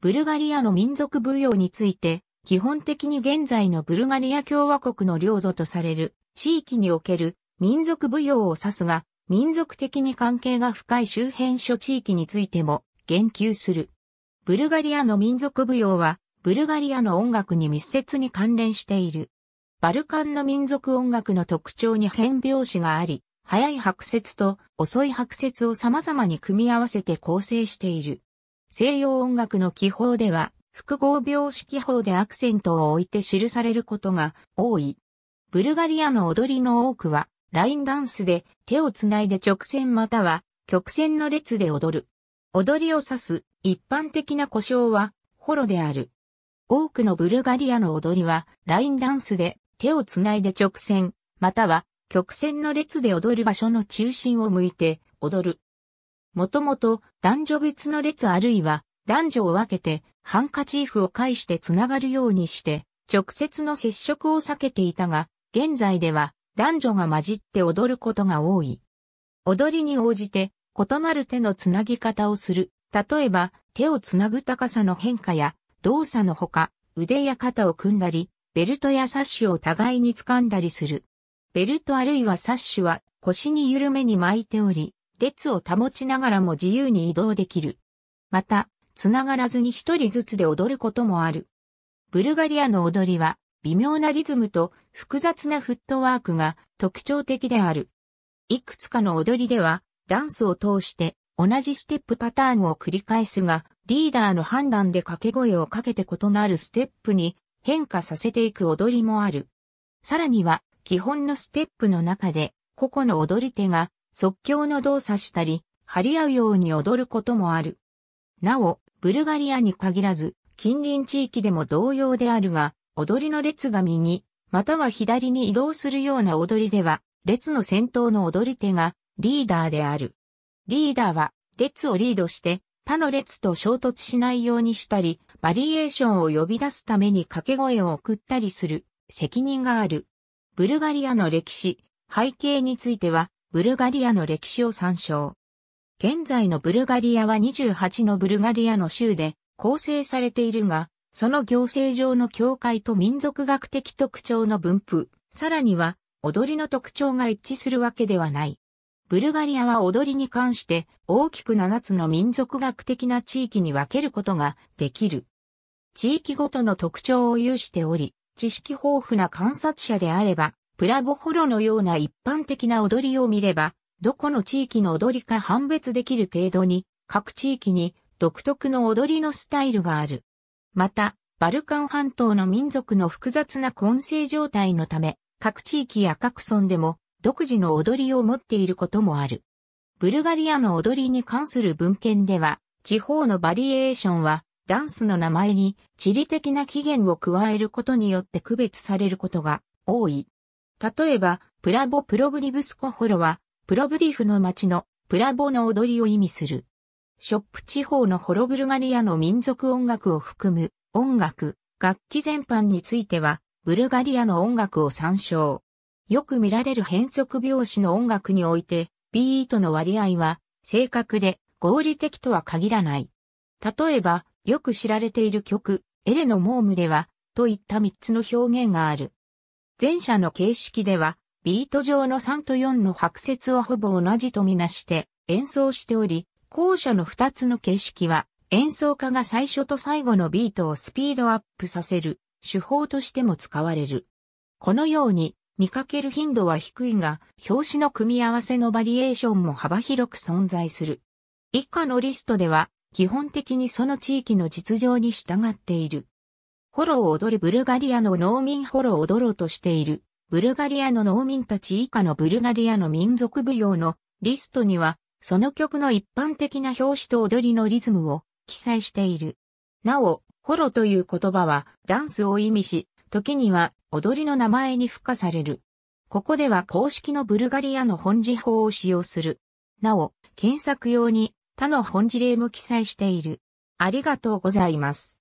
ブルガリアの民族舞踊について、基本的に現在のブルガリア共和国の領土とされる地域における民族舞踊を指すが、民族的に関係が深い周辺諸地域についても言及する。ブルガリアの民族舞踊は、ブルガリアの音楽に密接に関連している。バルカンの民族音楽の特徴に変拍子があり、早い白節と遅い白節を様々に組み合わせて構成している。西洋音楽の記法では、複合病式法でアクセントを置いて記されることが多い。ブルガリアの踊りの多くは、ラインダンスで手をつないで直線または曲線の列で踊る。踊りを指す一般的な故障は、ホロである。多くのブルガリアの踊りは、ラインダンスで手をつないで直線、または曲線の列で踊る場所の中心を向いて踊る。もともと男女別の列あるいは男女を分けてハンカチーフを介してつながるようにして直接の接触を避けていたが、現在では男女が混じって踊ることが多い。踊りに応じて異なる手のつなぎ方をする。例えば手をつなぐ高さの変化や動作のほか腕や肩を組んだり、ベルトやサッシュを互いに掴んだりする。ベルトあるいはサッシュは腰に緩めに巻いており、列を保ちながらも自由に移動できる。また、つながらずに一人ずつで踊ることもある。ブルガリアの踊りは、微妙なリズムと複雑なフットワークが特徴的である。いくつかの踊りでは、ダンスを通して同じステップパターンを繰り返すが、リーダーの判断で掛け声をかけて異なるステップに変化させていく踊りもある。さらには、基本のステップの中で、個々の踊り手が即興の動作したり、張り合うように踊ることもある。なお、ブルガリアに限らず、近隣地域でも同様であるが、踊りの列が右、または左に移動するような踊りでは、列の先頭の踊り手がリーダーである。リーダーは列をリードして他の列と衝突しないようにしたり、バリエーションを呼び出すために掛け声を送ったりする責任がある。ブルガリアの歴史、背景についてはブルガリアの歴史を参照。現在のブルガリアは28のブルガリアの州で構成されているが、その行政上の境界と民族学的特徴の分布、さらには踊りの特徴が一致するわけではない。ブルガリアは踊りに関して大きく7つの民族学的な地域に分けることができる。地域ごとの特徴を有しており、知識豊富な観察者であれば、プラボホロのような一般的な踊りを見れば、どこの地域の踊りか判別できる程度に、各地域に独特の踊りのスタイルがある。また、バルカン半島の民族の複雑な混成状態のため、各地域や各村でも独自の踊りを持っていることもある。ブルガリアの踊りに関する文献では、地方のバリエーションは、ダンスの名前に地理的な起源を加えることによって区別されることが多い。例えば、プラボ・プロブディブスコホロは、プロブディフの町のプラボの踊りを意味する。ショップ地方のホロブルガリアの民族音楽を含む音楽、楽器全般については、ブルガリアの音楽を参照。よく見られる変則拍子の音楽において、ビートの割合は正確で合理的とは限らない。例えば、よく知られている曲、エレのモームでは、といった3つの表現がある。前者の形式では、ビート上の3と4の白節をほぼ同じとみなして演奏しており、後者の2つの形式は、演奏家が最初と最後のビートをスピードアップさせる手法としても使われる。このように見かける頻度は低いが、表紙の組み合わせのバリエーションも幅広く存在する。以下のリストでは、基本的にその地域の実情に従っている。ホロを踊るブルガリアの農民ホロを踊ろうとしている、ブルガリアの農民たち以下のブルガリアの民族舞踊のリストには、その曲の一般的な表紙と踊りのリズムを記載している。なお、ホロという言葉はダンスを意味し、時には踊りの名前に付加される。ここでは公式のブルガリアの本字法を使用する。なお、検索用に他の本事例も記載している。ありがとうございます。